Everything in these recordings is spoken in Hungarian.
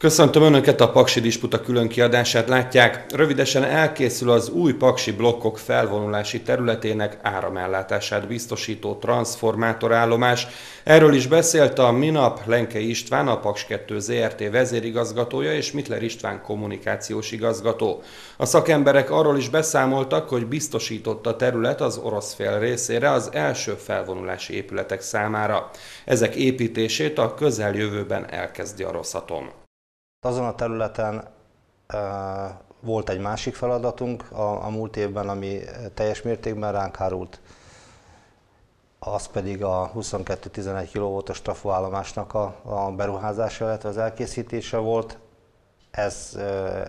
Köszöntöm Önöket a Paksi Disputa külön kiadását látják. Rövidesen elkészül az új Paksi blokkok felvonulási területének áramellátását biztosító transformátorállomás. Erről is beszélt a Minap Lenke István, a Paks 2 ZRT vezérigazgatója és Mitler István kommunikációs igazgató. A szakemberek arról is beszámoltak, hogy biztosított a terület az orosz fél részére az első felvonulási épületek számára. Ezek építését a közeljövőben elkezdi a Rosszatom. Azon a területen volt egy másik feladatunk a, a múlt évben, ami teljes mértékben ránk hárult. Az pedig a 22-11 kV-os trafóállomásnak a, a beruházása, illetve az elkészítése volt. Ez,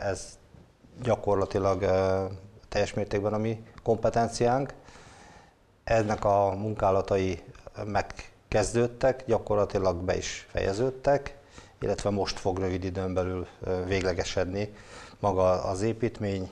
ez gyakorlatilag teljes mértékben a mi kompetenciánk. Ennek a munkálatai megkezdődtek, gyakorlatilag be is fejeződtek illetve most fog rövid időn belül véglegesedni maga az építmény.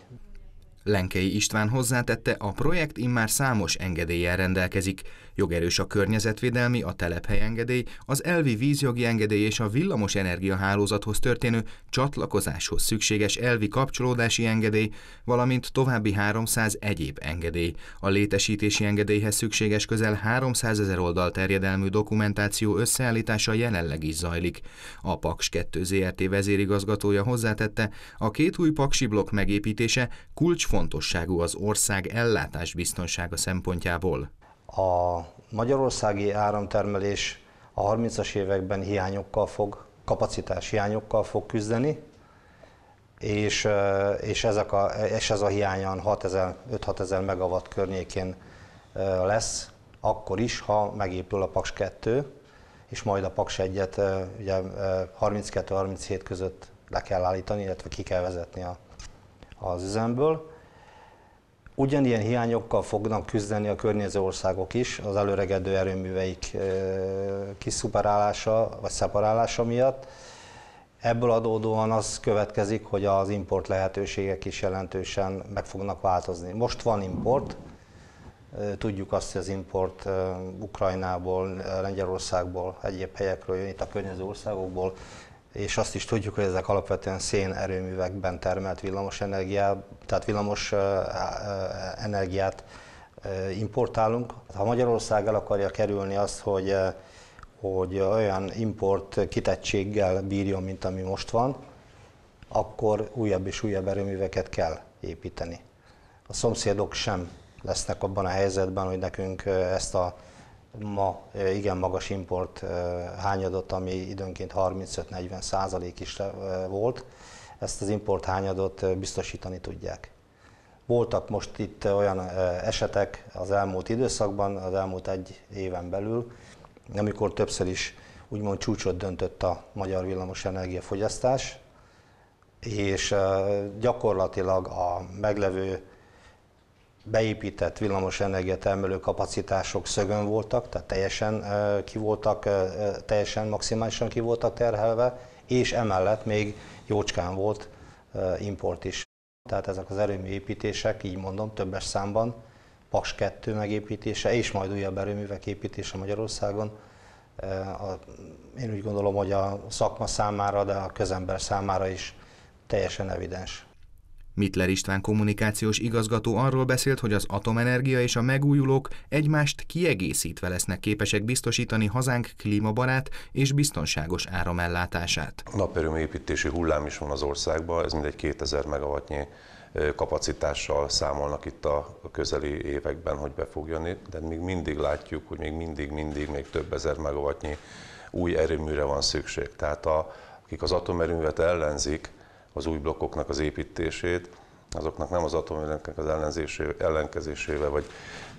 Lenkei István hozzátette, a projekt immár számos engedéllyel rendelkezik. Jogerős a környezetvédelmi, a telephely engedély, az elvi vízjogi engedély és a villamos energiahálózathoz történő csatlakozáshoz szükséges elvi kapcsolódási engedély, valamint további 300 egyéb engedély. A létesítési engedélyhez szükséges közel 300 ezer oldal terjedelmű dokumentáció összeállítása jelenleg is zajlik. A Paks 2 ZRT vezérigazgatója hozzátette, a két új paksi blokk megépítése kulcsfontos kulcsfontosságú az ország ellátásbiztonsága szempontjából? A magyarországi áramtermelés a 30-as években hiányokkal fog, kapacitás hiányokkal fog küzdeni, és, eh, és, ezek a, és ez a hiányan 5-6 ezer megawatt környékén eh, lesz, akkor is, ha megépül a Paks 2, és majd a Paks 1-et 32-37 eh, között le kell állítani, illetve ki kell vezetni a, az üzemből. Ugyanilyen hiányokkal fognak küzdeni a környező országok is az előregedő erőműveik kiszuperálása vagy szeparálása miatt. Ebből adódóan az következik, hogy az import lehetőségek is jelentősen meg fognak változni. Most van import, tudjuk azt, hogy az import Ukrajnából, Lengyelországból, egyéb helyekről jön, itt a környező országokból és azt is tudjuk, hogy ezek alapvetően szén erőművekben termelt villamos energiát, tehát villamos energiát importálunk. Ha Magyarország el akarja kerülni azt, hogy, hogy olyan import kitettséggel bírjon, mint ami most van, akkor újabb és újabb erőműveket kell építeni. A szomszédok sem lesznek abban a helyzetben, hogy nekünk ezt a ma igen magas import hányadot, ami időnként 35-40 százalék is volt, ezt az import hányadot biztosítani tudják. Voltak most itt olyan esetek az elmúlt időszakban, az elmúlt egy éven belül, amikor többször is úgymond csúcsot döntött a magyar villamos energiafogyasztás, és gyakorlatilag a meglevő beépített villamos termelő kapacitások szögön voltak, tehát teljesen ki voltak, teljesen maximálisan ki voltak terhelve, és emellett még jócskán volt import is. Tehát ezek az erőmű építések, így mondom, többes számban, PAS 2 megépítése és majd újabb erőművek építése Magyarországon. én úgy gondolom, hogy a szakma számára, de a közember számára is teljesen evidens. Mitler István kommunikációs igazgató arról beszélt, hogy az atomenergia és a megújulók egymást kiegészítve lesznek képesek biztosítani hazánk klímabarát és biztonságos áramellátását. építési hullám is van az országban, ez mindegy 2000 megawattnyi kapacitással számolnak itt a közeli években, hogy be fog jönni, de még mindig látjuk, hogy még mindig, mindig még több ezer megawattnyi új erőműre van szükség. Tehát a, akik az atomerőművet ellenzik, az új blokkoknak az építését, azoknak nem az atomerőműveknek az ellenkezésével vagy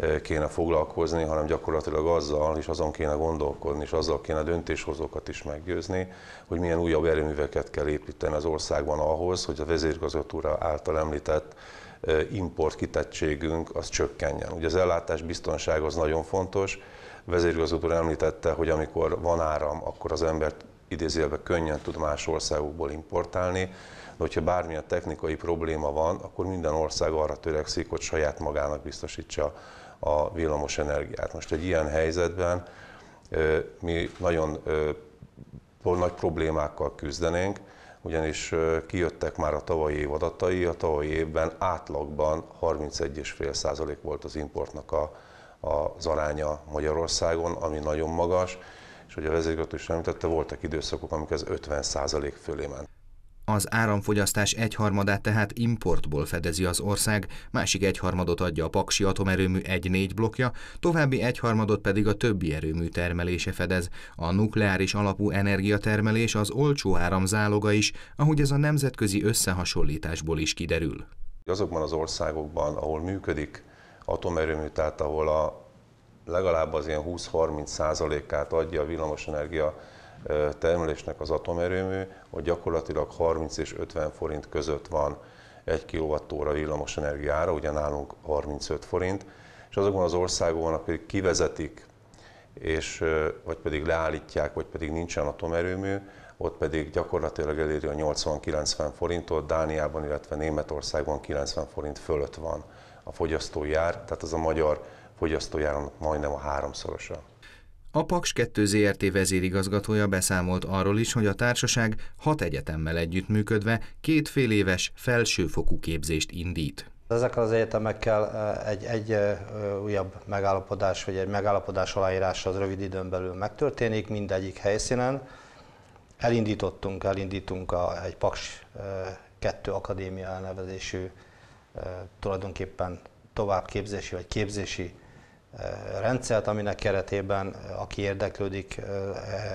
e, kéne foglalkozni, hanem gyakorlatilag azzal, és azon kéne gondolkodni, és azzal kéne döntéshozókat is meggyőzni, hogy milyen újabb erőműveket kell építeni az országban ahhoz, hogy a vezérgazgatóra által említett e, import kitettségünk az csökkenjen. Ugye az ellátás biztonság az nagyon fontos, a vezérigazgató említette, hogy amikor van áram, akkor az ember idézélve könnyen tud más országokból importálni, de hogyha bármilyen technikai probléma van, akkor minden ország arra törekszik, hogy saját magának biztosítsa a villamos energiát. Most egy ilyen helyzetben mi nagyon nagy problémákkal küzdenénk, ugyanis kijöttek már a tavalyi év adatai, a tavalyi évben átlagban 31,5% volt az importnak a, az aránya Magyarországon, ami nagyon magas és hogy a vezérgató is említette, voltak időszakok, amik az 50 százalék fölé ment. Az áramfogyasztás egyharmadát tehát importból fedezi az ország, másik egyharmadot adja a Paksi atomerőmű 1-4 blokja, további egyharmadot pedig a többi erőmű termelése fedez. A nukleáris alapú energiatermelés az olcsó áramzáloga is, ahogy ez a nemzetközi összehasonlításból is kiderül. Azokban az országokban, ahol működik atomerőmű, tehát ahol a legalább az ilyen 20-30 százalékát adja a villamosenergia termelésnek az atomerőmű, hogy gyakorlatilag 30 és 50 forint között van egy kilowattóra villamosenergiára, ára, ugye nálunk 35 forint, és azokban az országokban, akik kivezetik, és, vagy pedig leállítják, vagy pedig nincsen atomerőmű, ott pedig gyakorlatilag eléri a 80-90 forintot, Dániában, illetve Németországban 90 forint fölött van a fogyasztói ár, tehát az a magyar fogyasztójának majdnem a háromszorosa. A Paks 2 ZRT vezérigazgatója beszámolt arról is, hogy a társaság hat egyetemmel együttműködve két fél éves felsőfokú képzést indít. Ezekkel az egyetemekkel egy, egy újabb megállapodás, vagy egy megállapodás aláírása az rövid időn belül megtörténik, mindegyik helyszínen. Elindítottunk, elindítunk a, egy Paks 2 Akadémia elnevezésű tulajdonképpen továbbképzési vagy képzési rendszert, aminek keretében aki érdeklődik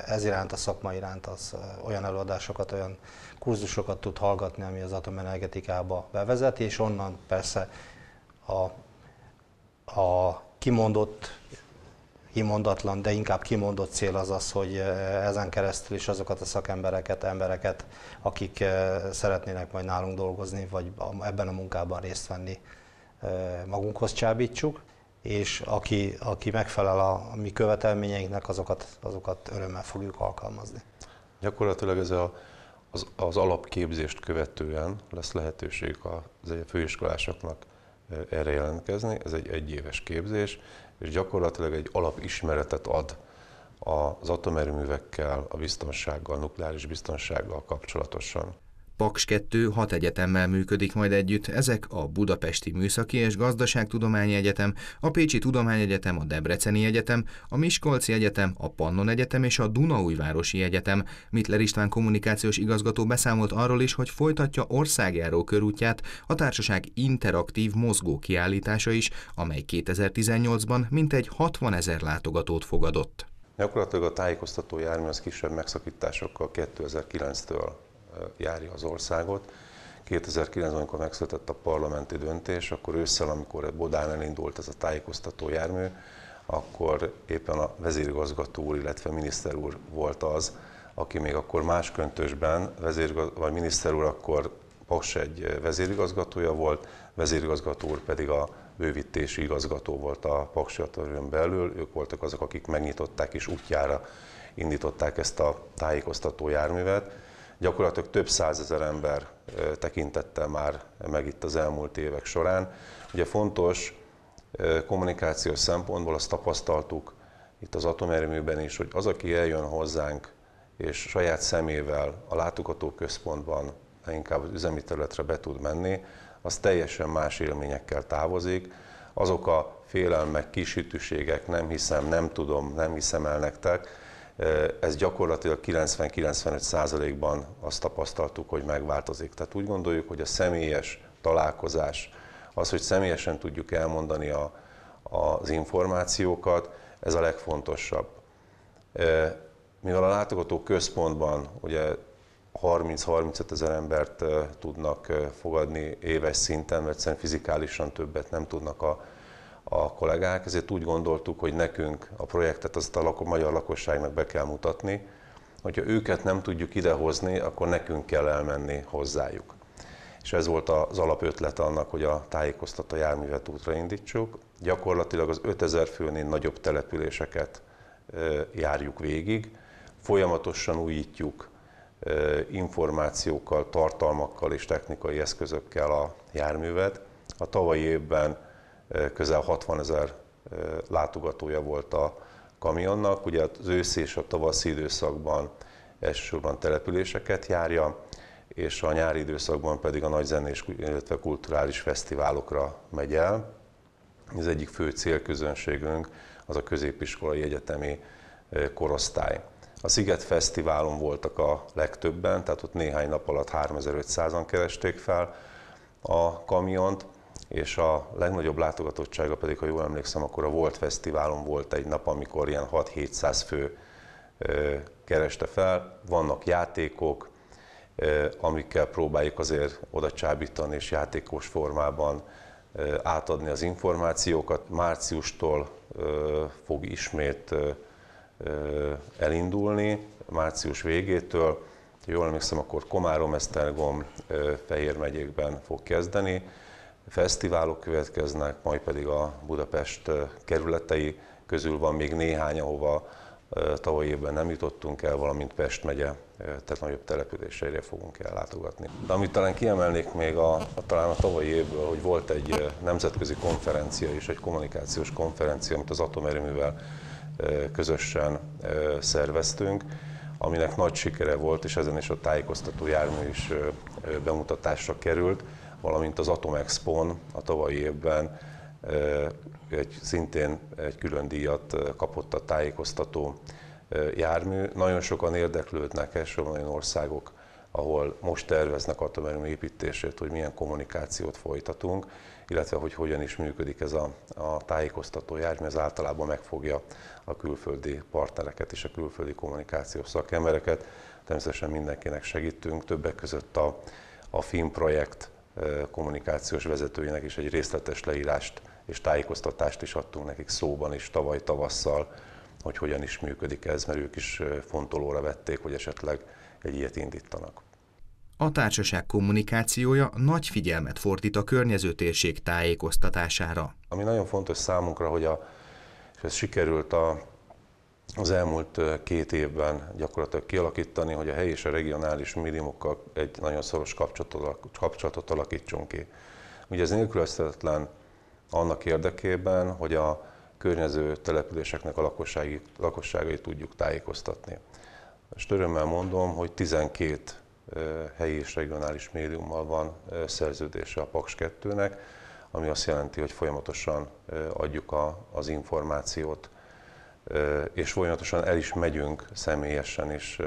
ez iránt, a szakma iránt, az olyan előadásokat, olyan kurzusokat tud hallgatni, ami az atomenergetikába bevezeti, és onnan persze a, a kimondott, kimondatlan, de inkább kimondott cél az az, hogy ezen keresztül is azokat a szakembereket, embereket, akik szeretnének majd nálunk dolgozni, vagy ebben a munkában részt venni, magunkhoz csábítsuk és aki, aki megfelel a, a mi követelményeinknek, azokat, azokat örömmel fogjuk alkalmazni. Gyakorlatilag ez a, az, az alapképzést követően lesz lehetőség az főiskolásoknak erre jelentkezni. Ez egy egyéves képzés, és gyakorlatilag egy alapismeretet ad az atomerőművekkel, a biztonsággal, a nukleáris biztonsággal kapcsolatosan. Paks 2 hat egyetemmel működik majd együtt, ezek a Budapesti Műszaki és Gazdaságtudományi Egyetem, a Pécsi Tudományegyetem, a Debreceni Egyetem, a Miskolci Egyetem, a Pannon Egyetem és a Dunaújvárosi Egyetem. Mitler István kommunikációs igazgató beszámolt arról is, hogy folytatja országjáró körútját a társaság interaktív mozgó kiállítása is, amely 2018-ban mintegy 60 ezer látogatót fogadott. Gyakorlatilag a tájékoztató jármű az kisebb megszakításokkal 2009-től járja az országot. 2009-ben, amikor megszületett a parlamenti döntés, akkor ősszel, amikor Bodán elindult ez a tájékoztató jármű, akkor éppen a vezérigazgató úr, illetve miniszter úr volt az, aki még akkor más köntösben, vezérigaz, vagy miniszter úr akkor Paks egy vezérigazgatója volt, vezérigazgató úr pedig a bővítési igazgató volt a Paksi belül, ők voltak azok, akik megnyitották és útjára indították ezt a tájékoztató járművet gyakorlatilag több százezer ember tekintette már meg itt az elmúlt évek során. Ugye fontos kommunikációs szempontból azt tapasztaltuk itt az atomerőműben is, hogy az, aki eljön hozzánk és saját szemével a látogató központban inkább az üzemi területre be tud menni, az teljesen más élményekkel távozik. Azok a félelmek, kisütűségek, nem hiszem, nem tudom, nem hiszem el nektek, ez gyakorlatilag 90-95 százalékban azt tapasztaltuk, hogy megváltozik. Tehát úgy gondoljuk, hogy a személyes találkozás, az, hogy személyesen tudjuk elmondani a, az információkat, ez a legfontosabb. Mivel a látogató központban ugye 30-35 ezer embert tudnak fogadni éves szinten, mert egyszerűen fizikálisan többet nem tudnak a a kollégák, ezért úgy gondoltuk, hogy nekünk a projektet azt a lako- magyar lakosságnak be kell mutatni, hogyha őket nem tudjuk idehozni, akkor nekünk kell elmenni hozzájuk. És ez volt az alapötlet annak, hogy a tájékoztató járművet útra indítsuk. Gyakorlatilag az 5000 főnél nagyobb településeket járjuk végig, folyamatosan újítjuk információkkal, tartalmakkal és technikai eszközökkel a járművet. A tavalyi évben közel 60 ezer látogatója volt a kamionnak. Ugye az ősz és a tavaszi időszakban elsősorban településeket járja, és a nyári időszakban pedig a nagy zenés, illetve kulturális fesztiválokra megy el. Az egyik fő célközönségünk az a középiskolai egyetemi korosztály. A Sziget Fesztiválon voltak a legtöbben, tehát ott néhány nap alatt 3500-an keresték fel a kamiont, és a legnagyobb látogatottsága pedig, ha jól emlékszem, akkor a Volt Fesztiválon volt egy nap, amikor ilyen 6-700 fő kereste fel. Vannak játékok, amikkel próbáljuk azért oda csábítani és játékos formában átadni az információkat. Márciustól fog ismét elindulni, március végétől. Jól emlékszem, akkor Komárom, Esztergom, Fehér megyékben fog kezdeni fesztiválok következnek, majd pedig a Budapest kerületei közül van még néhány, ahova tavaly évben nem jutottunk el, valamint Pest megye, tehát nagyobb településeire fogunk ellátogatni. De amit talán kiemelnék még a, a, talán a tavalyi évből, hogy volt egy nemzetközi konferencia és egy kommunikációs konferencia, amit az atomerőművel közösen szerveztünk, aminek nagy sikere volt, és ezen is a tájékoztató jármű is bemutatásra került valamint az Atom expo a tavalyi évben egy, szintén egy külön díjat kapott a tájékoztató jármű. Nagyon sokan érdeklődnek, elsősorban olyan országok, ahol most terveznek atomerőmű építését, hogy milyen kommunikációt folytatunk, illetve hogy hogyan is működik ez a, a tájékoztató jármű, ez általában megfogja a külföldi partnereket és a külföldi kommunikációs szakembereket. Természetesen mindenkinek segítünk, többek között a, a film projekt kommunikációs vezetőinek is egy részletes leírást és tájékoztatást is adtunk nekik szóban is tavaly tavasszal, hogy hogyan is működik ez, mert ők is fontolóra vették, hogy esetleg egy ilyet indítanak. A társaság kommunikációja nagy figyelmet fordít a környező térség tájékoztatására. Ami nagyon fontos számunkra, hogy a, és ez sikerült a az elmúlt két évben gyakorlatilag kialakítani, hogy a helyi és a regionális médiumokkal egy nagyon szoros kapcsolatot, kapcsolatot alakítsunk ki. Ugye ez nélkülözhetetlen annak érdekében, hogy a környező településeknek a lakosságait, lakosságait tudjuk tájékoztatni. És örömmel mondom, hogy 12 helyi és regionális médiummal van szerződése a Paks 2-nek, ami azt jelenti, hogy folyamatosan adjuk a, az információt és folyamatosan el is megyünk személyesen is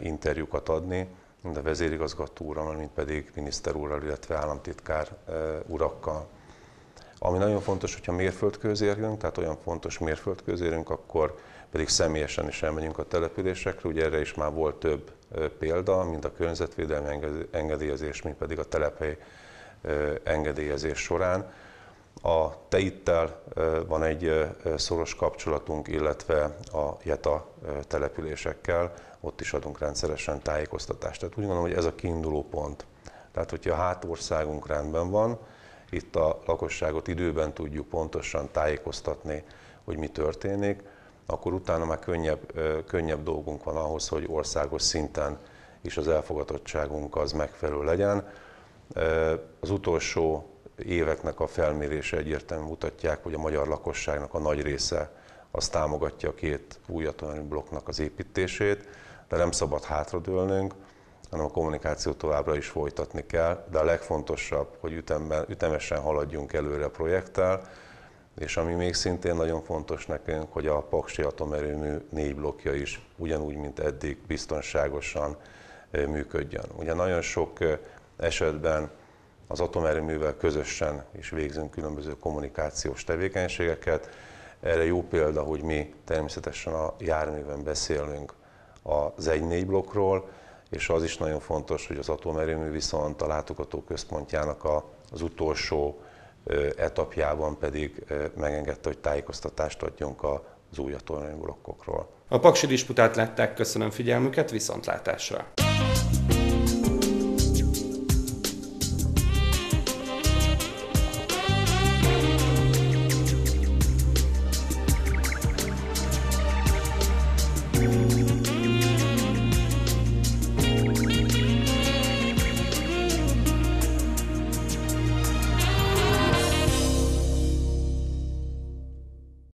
interjúkat adni, mind a vezérigazgató úrral, mint pedig miniszter úrral, illetve államtitkár urakkal. Ami nagyon fontos, hogyha mérföldkőzérünk, tehát olyan fontos mérföldkőzérünk, akkor pedig személyesen is elmegyünk a településekre. Ugye erre is már volt több példa, mind a környezetvédelmi engedélyezés, mind pedig a telephely engedélyezés során. A Teittel van egy szoros kapcsolatunk, illetve a JETA településekkel, ott is adunk rendszeresen tájékoztatást. Tehát úgy gondolom, hogy ez a kiinduló pont. Tehát, hogyha a hátországunk rendben van, itt a lakosságot időben tudjuk pontosan tájékoztatni, hogy mi történik, akkor utána már könnyebb, könnyebb dolgunk van ahhoz, hogy országos szinten is az elfogadottságunk az megfelelő legyen. Az utolsó éveknek a felmérése egyértelműen mutatják, hogy a magyar lakosságnak a nagy része az támogatja a két új blokknak az építését, de nem szabad hátradőlnünk, hanem a kommunikációt továbbra is folytatni kell, de a legfontosabb, hogy ütemben, ütemesen haladjunk előre a projekttel, és ami még szintén nagyon fontos nekünk, hogy a Paksi atomerőmű négy blokkja is ugyanúgy, mint eddig biztonságosan működjön. Ugye nagyon sok esetben az atomerőművel közösen is végzünk különböző kommunikációs tevékenységeket. Erre jó példa, hogy mi természetesen a járműben beszélünk az 1-4 blokkról, és az is nagyon fontos, hogy az atomerőmű viszont a látogató központjának az utolsó etapjában pedig megengedte, hogy tájékoztatást adjunk az új atomerőmű blokkokról. A Paksi disputát látták, köszönöm figyelmüket, viszontlátásra!